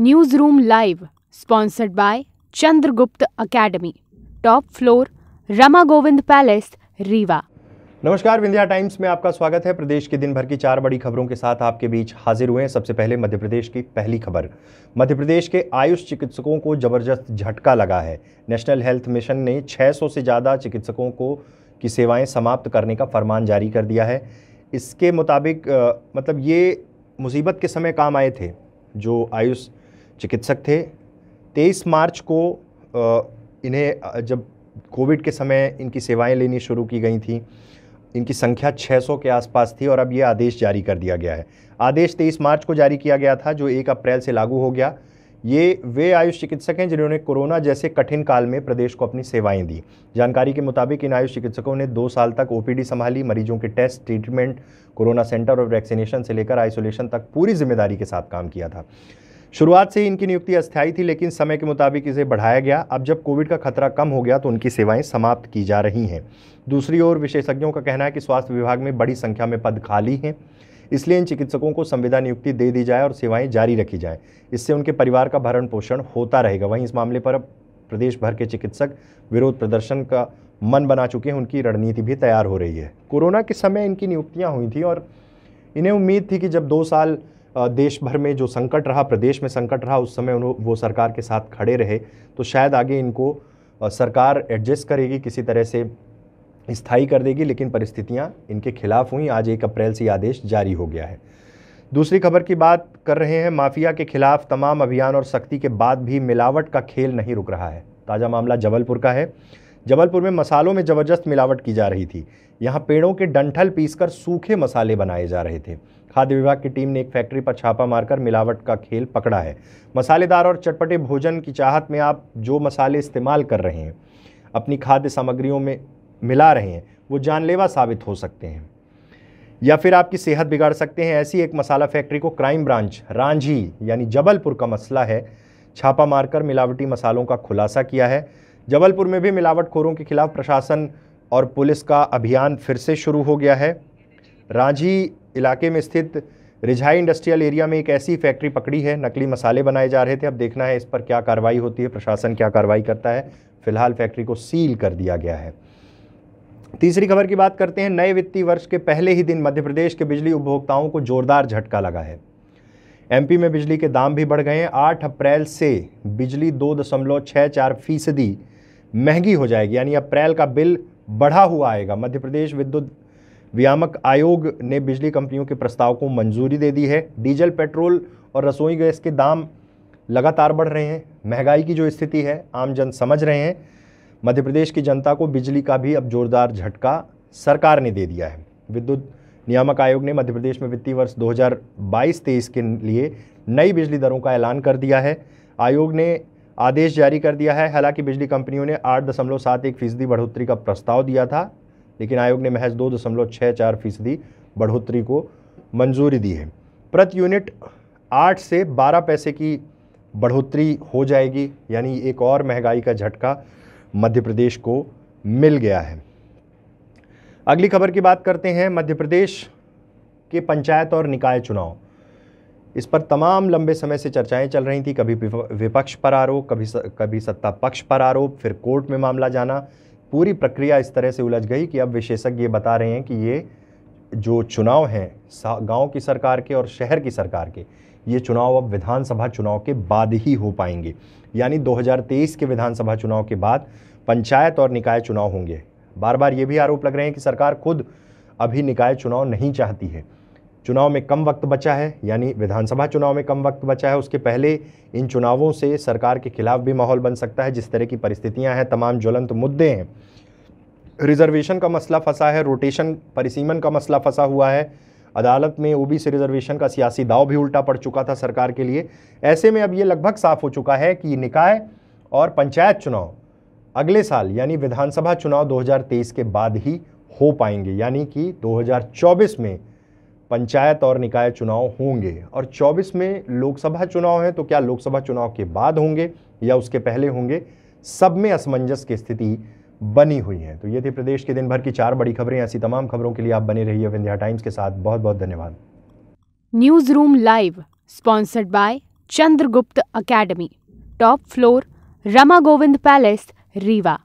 news room live sponsored by Chandragupta academy top floor Rama Govind palace Rewa नमस्कार Vindhya times में आपका स्वागत है प्रदेश के दिन भर की चार बड़ी खबरों के साथ आपके बीच हाजिर हुए हैं सबसे पहले मध्य प्रदेश की पहली खबर मध्य प्रदेश के आयुष चिकित्सकों को जबरदस्त झटका लगा है नेशनल हेल्थ मिशन ने 600 से ज़्यादा चिकित्सकों को की सेवाएं समाप्त करने का फरमान जारी कर दिया है इसके मुताबिक मतलब ये मुसीबत के समय काम आए थे जो आयुष चिकित्सक थे तेईस मार्च को इन्हें जब कोविड के समय इनकी सेवाएं लेनी शुरू की गई थी इनकी संख्या 600 के आसपास थी और अब ये आदेश जारी कर दिया गया है आदेश 23 मार्च को जारी किया गया था जो 1 अप्रैल से लागू हो गया ये वे आयुष चिकित्सक हैं जिन्होंने कोरोना जैसे कठिन काल में प्रदेश को अपनी सेवाएं दी जानकारी के मुताबिक इन आयुष चिकित्सकों ने दो साल तक ओपीडी संभाली मरीजों के टेस्ट ट्रीटमेंट कोरोना सेंटर और वैक्सीनेशन से लेकर आइसोलेशन तक पूरी जिम्मेदारी के साथ काम किया था शुरुआत से ही इनकी नियुक्ति अस्थायी थी लेकिन समय के मुताबिक इसे बढ़ाया गया अब जब कोविड का खतरा कम हो गया तो उनकी सेवाएं समाप्त की जा रही हैं दूसरी ओर विशेषज्ञों का कहना है कि स्वास्थ्य विभाग में बड़ी संख्या में पद खाली हैं इसलिए इन चिकित्सकों को संविदा नियुक्ति दे दी जाए और सेवाएं जारी रखी जाएँ इससे उनके परिवार का भरण पोषण होता रहेगा वहीं इस मामले पर अब प्रदेश भर के चिकित्सक विरोध प्रदर्शन का मन बना चुके हैं उनकी रणनीति भी तैयार हो रही है कोरोना के समय इनकी नियुक्तियाँ हुई थी और इन्हें उम्मीद थी कि जब दो साल देश भर में जो संकट रहा प्रदेश में संकट रहा उस समय वो सरकार के साथ खड़े रहे तो शायद आगे इनको सरकार एडजस्ट करेगी किसी तरह से स्थायी कर देगी लेकिन परिस्थितियां इनके खिलाफ हुई आज एक अप्रैल से आदेश जारी हो गया है दूसरी खबर की बात कर रहे हैं माफिया के खिलाफ तमाम अभियान और सख्ती के बाद भी मिलावट का खेल नहीं रुक रहा है ताज़ा मामला जबलपुर का है जबलपुर में मसालों में ज़बरदस्त मिलावट की जा रही थी यहाँ पेड़ों के डंठल पीसकर सूखे मसाले बनाए जा रहे थे खाद्य विभाग की टीम ने एक फैक्ट्री पर छापा मारकर मिलावट का खेल पकड़ा है मसालेदार और चटपटे भोजन की चाहत में आप जो मसाले इस्तेमाल कर रहे हैं अपनी खाद्य सामग्रियों में मिला रहे हैं वो जानलेवा साबित हो सकते हैं या फिर आपकी सेहत बिगाड़ सकते हैं ऐसी एक मसाला फैक्ट्री को क्राइम ब्रांच रांझी यानी जबलपुर का मसला है छापा मारकर मिलावटी मसालों का खुलासा किया है जबलपुर में भी मिलावटखोरों के खिलाफ प्रशासन और पुलिस का अभियान फिर से शुरू हो गया है रांझी इलाके में स्थित रिझाई इंडस्ट्रियल एरिया में एक ऐसी फैक्ट्री पकड़ी है नकली मसाले बनाए जा रहे थे अब देखना है इस पर क्या कार्रवाई होती है प्रशासन क्या कार्रवाई करता है फिलहाल फैक्ट्री को सील कर दिया गया है तीसरी खबर की बात करते हैं नए वित्तीय वर्ष के पहले ही दिन मध्य प्रदेश के बिजली उपभोक्ताओं को जोरदार झटका लगा है एमपी में बिजली के दाम भी बढ़ गए हैं आठ अप्रैल से बिजली दो दशमलव छः चार फीसदी महंगी हो जाएगी यानी अप्रैल का बिल बढ़ा हुआ आएगा मध्य प्रदेश विद्युत व्यामक आयोग ने बिजली कंपनियों के प्रस्ताव को मंजूरी दे दी है डीजल पेट्रोल और रसोई गैस के दाम लगातार बढ़ रहे हैं महंगाई की जो स्थिति है आम जन समझ रहे हैं मध्य प्रदेश की जनता को बिजली का भी अब जोरदार झटका सरकार ने दे दिया है विद्युत नियामक आयोग ने मध्य प्रदेश में वित्तीय वर्ष 2022-23 के लिए नई बिजली दरों का ऐलान कर दिया है आयोग ने आदेश जारी कर दिया है हालांकि बिजली कंपनियों ने आठ दशमलव सात एक फीसदी बढ़ोतरी का प्रस्ताव दिया था लेकिन आयोग ने महज दो दशमलव छः चार फीसदी बढ़ोतरी को मंजूरी दी है प्रति यूनिट आठ से बारह पैसे की बढ़ोतरी हो जाएगी यानी एक और महंगाई का झटका मध्य प्रदेश को मिल गया है अगली खबर की बात करते हैं मध्य प्रदेश के पंचायत और निकाय चुनाव इस पर तमाम लंबे समय से चर्चाएं चल रही थी कभी विपक्ष पर आरोप कभी स, कभी सत्ता पक्ष पर आरोप फिर कोर्ट में मामला जाना पूरी प्रक्रिया इस तरह से उलझ गई कि अब विशेषज्ञ ये बता रहे हैं कि ये जो चुनाव हैं गांव की सरकार के और शहर की सरकार के ये चुनाव अब विधानसभा चुनाव के बाद ही हो पाएंगे यानी 2023 के विधानसभा चुनाव के बाद पंचायत और निकाय चुनाव होंगे बार बार ये भी आरोप लग रहे हैं कि सरकार खुद अभी निकाय चुनाव नहीं चाहती है चुनाव में कम वक्त बचा है यानी विधानसभा चुनाव में कम वक्त बचा है उसके पहले इन चुनावों से सरकार के खिलाफ भी माहौल बन सकता है जिस तरह की परिस्थितियां हैं तमाम ज्वलंत मुद्दे हैं रिजर्वेशन का मसला फंसा है रोटेशन परिसीमन का मसला फंसा हुआ है अदालत में ओ से रिजर्वेशन का सियासी दाव भी उल्टा पड़ चुका था सरकार के लिए ऐसे में अब ये लगभग साफ हो चुका है कि निकाय और पंचायत चुनाव अगले साल यानी विधानसभा चुनाव 2023 के बाद ही हो पाएंगे यानी कि 2024 में पंचायत और निकाय चुनाव होंगे और 24 में लोकसभा चुनाव हैं तो क्या लोकसभा चुनाव के बाद होंगे या उसके पहले होंगे सब में असमंजस की स्थिति बनी हुई है तो ये थे प्रदेश के दिन भर की चार बड़ी खबरें ऐसी तमाम खबरों के लिए आप बने रहिए विंध्या टाइम्स के साथ बहुत बहुत धन्यवाद news room live sponsored by Chandragupta academy top floor Rama Govind palace Rewa